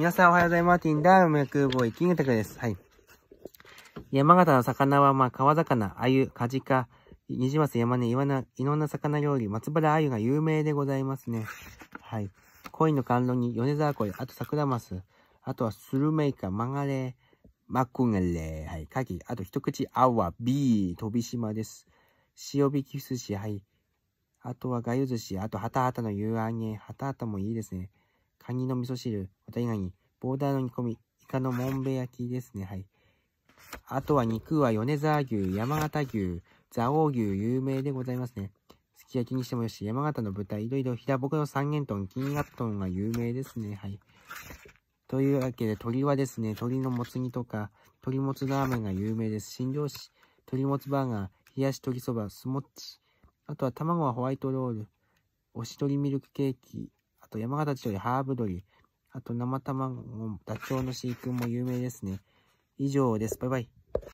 皆さんおはようございます。ティンダー、梅空ボーイ、キングタクです。はい。山形の魚は、まあ、川魚、鮎、カジカ、ニジマス、山根、イワナ、いろんな魚料理、松原鮎が有名でございますね。はい。鯉の甘露に、米沢鯉、あと桜マス、あとはスルメイカ、マガレ、マクガレ、ー、はい、カキ、あと一口アワビー、飛島です。塩引き寿司、はい。あとはガユ寿司、あとハタハタの夕揚げ、ハタハタもいいですね。カニの味噌汁、また以外に、ボーダーの煮込み、イカのもんべ焼きですね。はい。あとは肉は米沢牛、山形牛、蔵王牛、有名でございますね。すき焼きにしてもよし、山形の豚、いろいろ平くの三元豚、金ガットンが有名ですね。はい。というわけで、鶏はですね、鶏のもつ煮とか、鶏もつラーメンが有名です。新漁師、鶏もつバーガー、冷やし鶏そば、スモッチ。あとは卵はホワイトロール、おしとりミルクケーキ、と山形地よハーブ鶏、あと生卵、ダチョウの飼育も有名ですね。以上です。バイバイ。